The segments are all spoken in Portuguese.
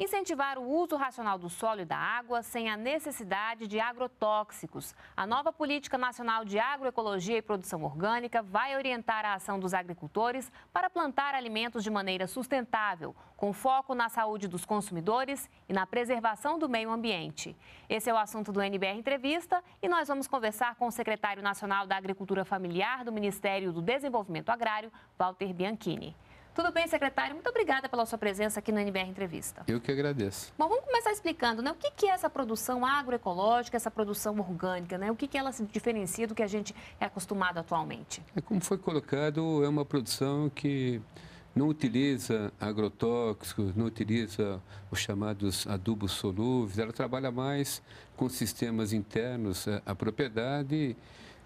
Incentivar o uso racional do solo e da água sem a necessidade de agrotóxicos. A nova Política Nacional de Agroecologia e Produção Orgânica vai orientar a ação dos agricultores para plantar alimentos de maneira sustentável, com foco na saúde dos consumidores e na preservação do meio ambiente. Esse é o assunto do NBR Entrevista e nós vamos conversar com o secretário nacional da Agricultura Familiar do Ministério do Desenvolvimento Agrário, Walter Bianchini. Tudo bem, secretário? Muito obrigada pela sua presença aqui no NBR Entrevista. Eu que agradeço. Bom, vamos começar explicando, né? O que é essa produção agroecológica, essa produção orgânica, né? O que ela se diferencia do que a gente é acostumado atualmente? É como foi colocado, é uma produção que não utiliza agrotóxicos, não utiliza os chamados adubos solúveis, ela trabalha mais com sistemas internos eh, à propriedade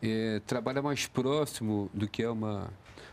é, trabalha mais próximo do que é uma,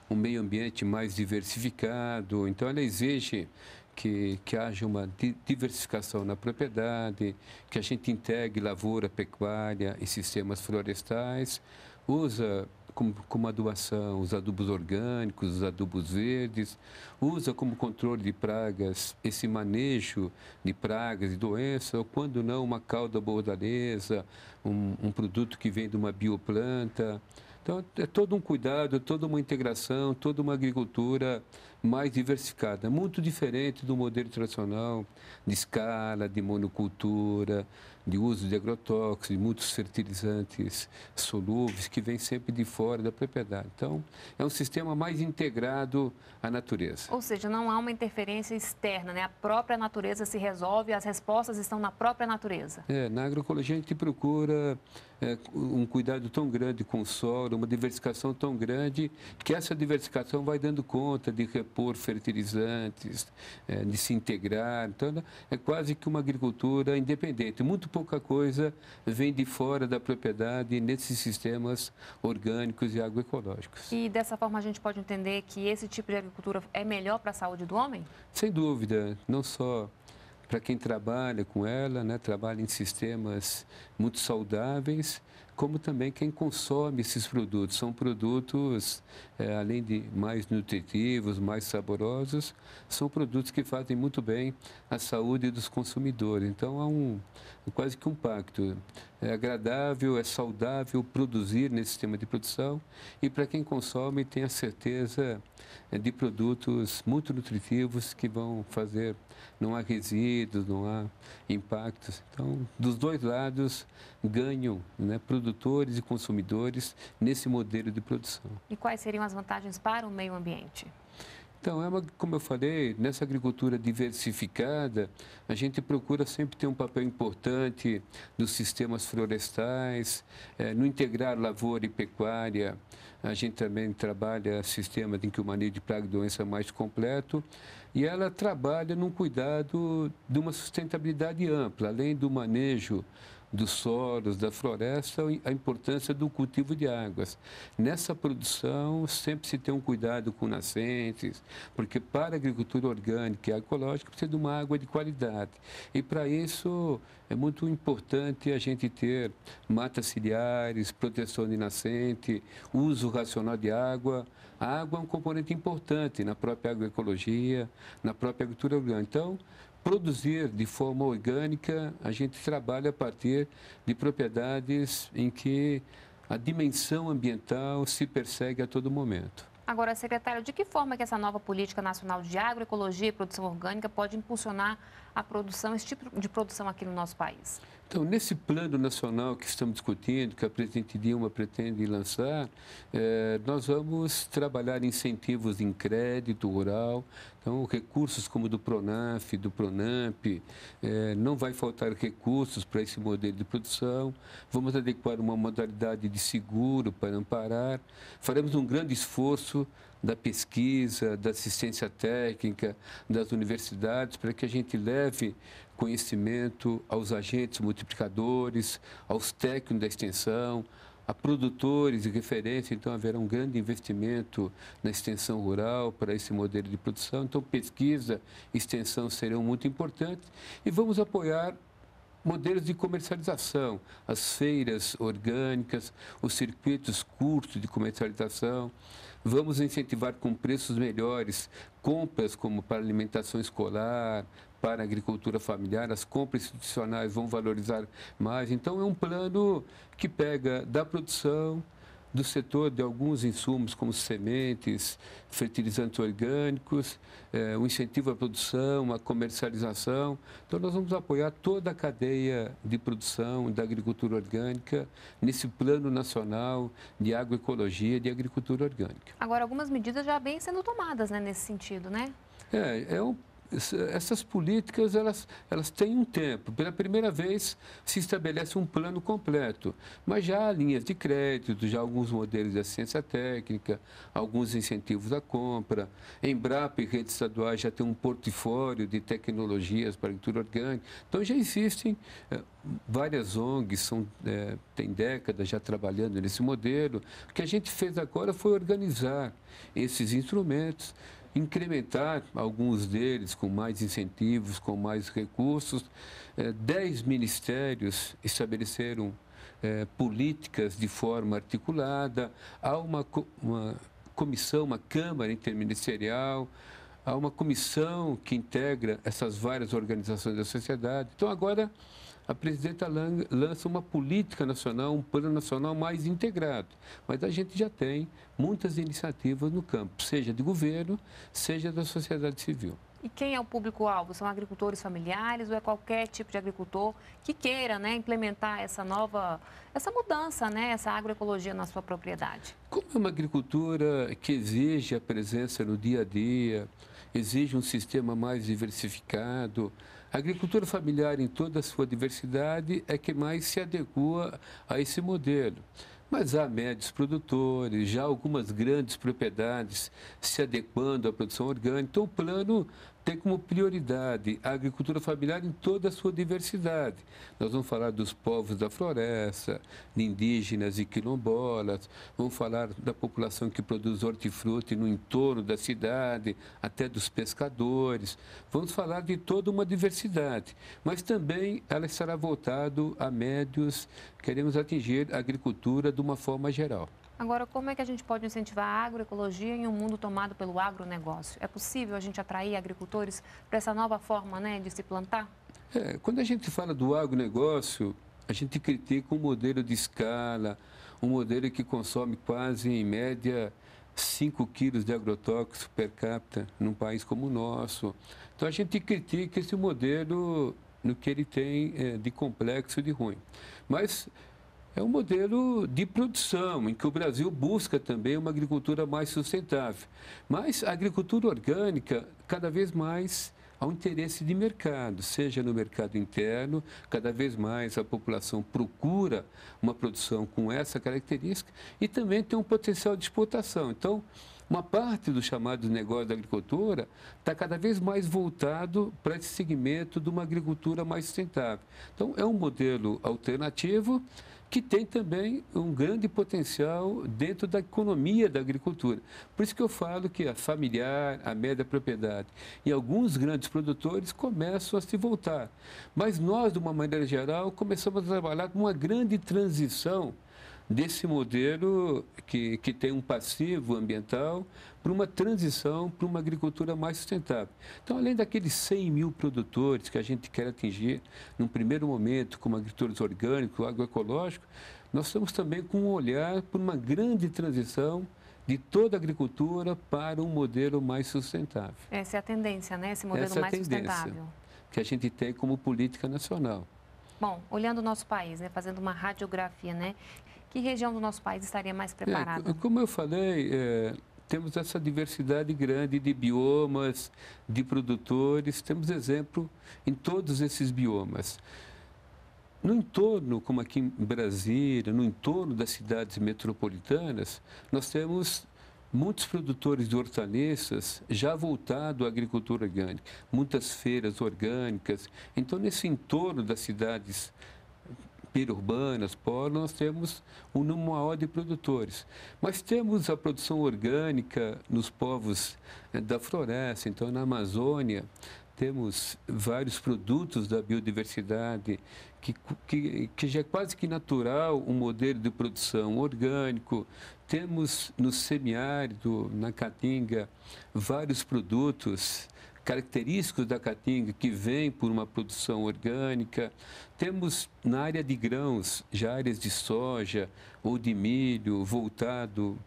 um meio ambiente mais diversificado. Então, ela exige que, que haja uma diversificação na propriedade, que a gente integre lavoura, pecuária e sistemas florestais, usa como, como a doação, os adubos orgânicos, os adubos verdes, usa como controle de pragas esse manejo de pragas e doenças, ou quando não, uma cauda bordanesa, um, um produto que vem de uma bioplanta. Então, é todo um cuidado, toda uma integração, toda uma agricultura mais diversificada, muito diferente do modelo tradicional de escala, de monocultura, de uso de agrotóxicos, de muitos fertilizantes solúveis que vêm sempre de fora da propriedade. Então, é um sistema mais integrado à natureza. Ou seja, não há uma interferência externa, né? A própria natureza se resolve, as respostas estão na própria natureza. É, na agroecologia a gente procura é, um cuidado tão grande com o solo, uma diversificação tão grande, que essa diversificação vai dando conta de repor fertilizantes, é, de se integrar. Então, é quase que uma agricultura independente. Muito pouca coisa vem de fora da propriedade nesses sistemas orgânicos e agroecológicos. E dessa forma a gente pode entender que esse tipo de agricultura é melhor para a saúde do homem? Sem dúvida, não só para quem trabalha com ela, né, trabalha em sistemas muito saudáveis, como também quem consome esses produtos. São produtos, é, além de mais nutritivos, mais saborosos, são produtos que fazem muito bem à saúde dos consumidores. Então, há um, quase que um pacto. É agradável, é saudável produzir nesse sistema de produção e para quem consome tem a certeza é, de produtos muito nutritivos que vão fazer, não há resíduos, não há impactos. Então, dos dois lados, ganham né, produtores e consumidores nesse modelo de produção. E quais seriam as vantagens para o meio ambiente? Então, é uma, como eu falei, nessa agricultura diversificada, a gente procura sempre ter um papel importante nos sistemas florestais, é, no integrar lavoura e pecuária. A gente também trabalha sistemas em que o manejo de praga e doença é mais completo. E ela trabalha num cuidado de uma sustentabilidade ampla, além do manejo dos solos, da floresta, a importância do cultivo de águas. Nessa produção, sempre se tem um cuidado com nascentes, porque para a agricultura orgânica e ecológica precisa de uma água de qualidade. E para isso é muito importante a gente ter matas ciliares, proteção de nascente, uso racional de água. A água é um componente importante na própria agroecologia, na própria agricultura orgânica. Então, produzir de forma orgânica, a gente trabalha a partir de propriedades em que a dimensão ambiental se persegue a todo momento. Agora, secretário, de que forma que essa nova política nacional de agroecologia e produção orgânica pode impulsionar a produção, esse tipo de produção aqui no nosso país? Então, nesse plano nacional que estamos discutindo, que a presidente Dilma pretende lançar, eh, nós vamos trabalhar incentivos em crédito rural, então recursos como do Pronaf, do Pronamp, eh, não vai faltar recursos para esse modelo de produção, vamos adequar uma modalidade de seguro para amparar, faremos um grande esforço da pesquisa, da assistência técnica, das universidades, para que a gente leve conhecimento aos agentes multiplicadores, aos técnicos da extensão, a produtores de referência, então haverá um grande investimento na extensão rural para esse modelo de produção. Então, pesquisa e extensão serão muito importantes e vamos apoiar modelos de comercialização, as feiras orgânicas, os circuitos curtos de comercialização. Vamos incentivar com preços melhores compras como para alimentação escolar, para a agricultura familiar, as compras institucionais vão valorizar mais. Então, é um plano que pega da produção, do setor de alguns insumos, como sementes, fertilizantes orgânicos, o eh, incentivo à produção, à comercialização. Então, nós vamos apoiar toda a cadeia de produção da agricultura orgânica nesse plano nacional de agroecologia e de agricultura orgânica. Agora, algumas medidas já vêm sendo tomadas né, nesse sentido, né? É, é um essas políticas elas, elas têm um tempo. Pela primeira vez se estabelece um plano completo, mas já há linhas de crédito, já há alguns modelos de assistência técnica, alguns incentivos à compra. Embrapa e redes estaduais já tem um portfólio de tecnologias para agricultura orgânica. Então já existem é, várias ONGs, são, é, tem décadas já trabalhando nesse modelo. O que a gente fez agora foi organizar esses instrumentos incrementar alguns deles com mais incentivos, com mais recursos. É, dez ministérios estabeleceram é, políticas de forma articulada, há uma, uma comissão, uma Câmara Interministerial, há uma comissão que integra essas várias organizações da sociedade. Então, agora a presidenta lança uma política nacional, um plano nacional mais integrado. Mas a gente já tem muitas iniciativas no campo, seja de governo, seja da sociedade civil. E quem é o público-alvo? São agricultores familiares ou é qualquer tipo de agricultor que queira né, implementar essa nova, essa mudança, né, essa agroecologia na sua propriedade? Como é uma agricultura que exige a presença no dia a dia, exige um sistema mais diversificado, a agricultura familiar, em toda a sua diversidade, é que mais se adequa a esse modelo. Mas há médios produtores, já algumas grandes propriedades se adequando à produção orgânica. Então, o plano ter como prioridade a agricultura familiar em toda a sua diversidade. Nós vamos falar dos povos da floresta, de indígenas e quilombolas, vamos falar da população que produz hortifruti no entorno da cidade, até dos pescadores. Vamos falar de toda uma diversidade, mas também ela estará voltado a médios, queremos atingir a agricultura de uma forma geral. Agora, como é que a gente pode incentivar a agroecologia em um mundo tomado pelo agronegócio? É possível a gente atrair agricultores para essa nova forma né, de se plantar? É, quando a gente fala do agronegócio, a gente critica um modelo de escala, um modelo que consome quase, em média, 5 quilos de agrotóxico per capita num país como o nosso. Então, a gente critica esse modelo no que ele tem é, de complexo e de ruim. Mas é um modelo de produção, em que o Brasil busca também uma agricultura mais sustentável. Mas a agricultura orgânica, cada vez mais, há um interesse de mercado, seja no mercado interno, cada vez mais a população procura uma produção com essa característica e também tem um potencial de exportação. Então, uma parte do chamado negócio da agricultura está cada vez mais voltado para esse segmento de uma agricultura mais sustentável. Então, é um modelo alternativo que tem também um grande potencial dentro da economia da agricultura. Por isso que eu falo que a familiar, a média propriedade e alguns grandes produtores começam a se voltar. Mas nós, de uma maneira geral, começamos a trabalhar com uma grande transição desse modelo que, que tem um passivo ambiental para uma transição para uma agricultura mais sustentável. Então, além daqueles 100 mil produtores que a gente quer atingir num primeiro momento com agricultores orgânicos orgânica, agroecológico, nós estamos também com um olhar para uma grande transição de toda a agricultura para um modelo mais sustentável. Essa é a tendência, né? Esse modelo Essa mais é a tendência sustentável. Que a gente tem como política nacional. Bom, olhando o nosso país, né, fazendo uma radiografia, né, que região do nosso país estaria mais é, preparada? É, como eu falei, é, temos essa diversidade grande de biomas, de produtores, temos exemplo em todos esses biomas. No entorno, como aqui em Brasília, no entorno das cidades metropolitanas, nós temos muitos produtores de hortaliças já voltados à agricultura orgânica, muitas feiras orgânicas. Então, nesse entorno das cidades metropolitanas, perurbanas, por nós temos um número maior de produtores. Mas temos a produção orgânica nos povos eh, da floresta, então na Amazônia temos vários produtos da biodiversidade que, que, que já é quase que natural um modelo de produção orgânico. Temos no semiárido, na Caatinga, vários produtos característicos da caatinga que vem por uma produção orgânica. Temos na área de grãos, já áreas de soja ou de milho voltado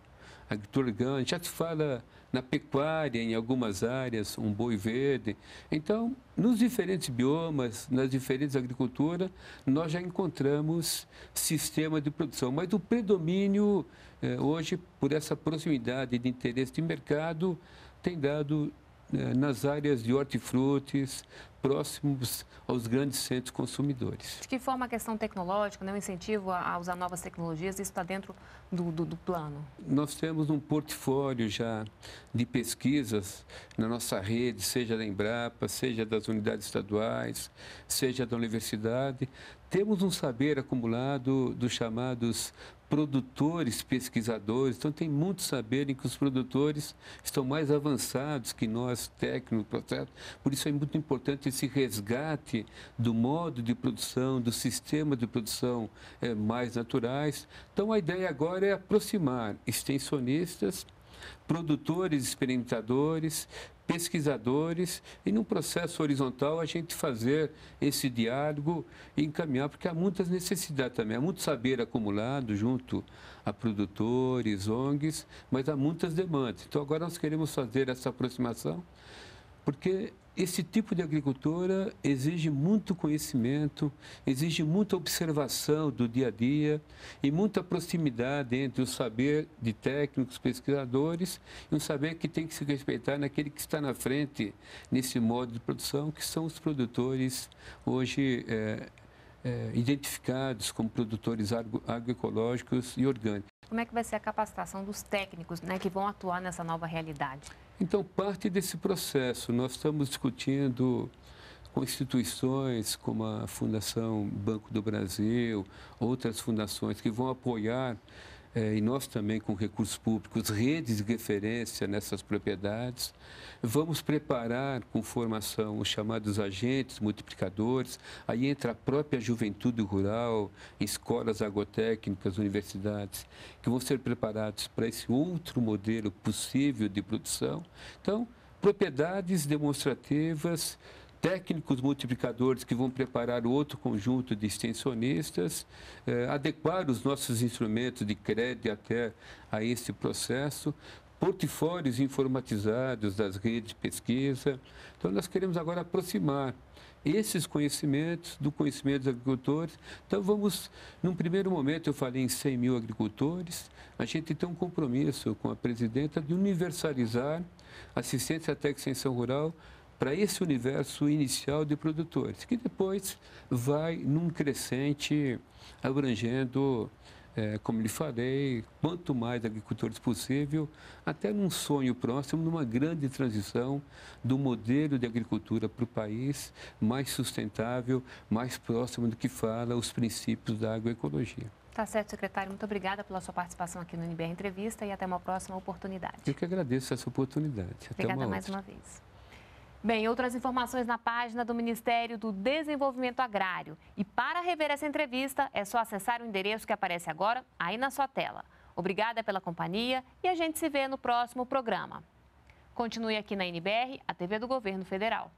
à agricultura orgânica. Já se fala na pecuária, em algumas áreas, um boi verde. Então, nos diferentes biomas, nas diferentes agriculturas, nós já encontramos sistema de produção. Mas o predomínio eh, hoje, por essa proximidade de interesse de mercado, tem dado eh, nas áreas de hortifrutis, próximos aos grandes centros consumidores. De que forma a questão tecnológica, né, o incentivo a, usar novas tecnologias, isso está dentro do, do, do plano? Nós temos um portfólio já de pesquisas na nossa rede, seja da Embrapa, seja das unidades estaduais, seja da universidade. Temos um saber acumulado dos chamados produtores, pesquisadores. Então, tem muito saber em que os produtores estão mais avançados que nós, técnicos, certo? Por isso é muito importante esse resgate do modo de produção, do sistema de produção é, mais naturais. Então, a ideia agora é aproximar extensionistas produtores experimentadores, pesquisadores, e num processo horizontal a gente fazer esse diálogo e encaminhar, porque há muitas necessidades também, há muito saber acumulado junto a produtores, ONGs, mas há muitas demandas. Então agora nós queremos fazer essa aproximação porque esse tipo de agricultura exige muito conhecimento, exige muita observação do dia a dia e muita proximidade entre o saber de técnicos, pesquisadores e um saber que tem que se respeitar naquele que está na frente nesse modo de produção, que são os produtores hoje é, é, identificados como produtores agroecológicos e orgânicos. Como é que vai ser a capacitação dos técnicos né, que vão atuar nessa nova realidade? Então, parte desse processo, nós estamos discutindo com instituições como a Fundação Banco do Brasil, outras fundações que vão apoiar é, e nós também com recursos públicos, redes de referência nessas propriedades. Vamos preparar com formação os chamados agentes multiplicadores, aí entra a própria juventude rural, escolas agrotécnicas, universidades, que vão ser preparados para esse outro modelo possível de produção. Então, propriedades demonstrativas técnicos multiplicadores que vão preparar outro conjunto de extensionistas, eh, adequar os nossos instrumentos de crédito até a esse processo, portfólios informatizados das redes de pesquisa. Então, nós queremos agora aproximar esses conhecimentos do conhecimento dos agricultores. Então, vamos, num primeiro momento, eu falei em 100 mil agricultores, a gente tem um compromisso com a presidenta de universalizar assistência técnica extensão rural para esse universo inicial de produtores, que depois vai num crescente abrangendo, é, como lhe falei, quanto mais agricultores possível, até num sonho próximo, numa grande transição do modelo de agricultura para o país mais sustentável, mais próximo do que fala os princípios da agroecologia. Tá certo, secretário. Muito obrigada pela sua participação aqui no NBR Entrevista e até uma próxima oportunidade. Eu que agradeço essa oportunidade. Até obrigada uma mais outra. uma vez. Bem, outras informações na página do Ministério do Desenvolvimento Agrário. E para rever essa entrevista, é só acessar o endereço que aparece agora aí na sua tela. Obrigada pela companhia e a gente se vê no próximo programa. Continue aqui na NBR, a TV do Governo Federal.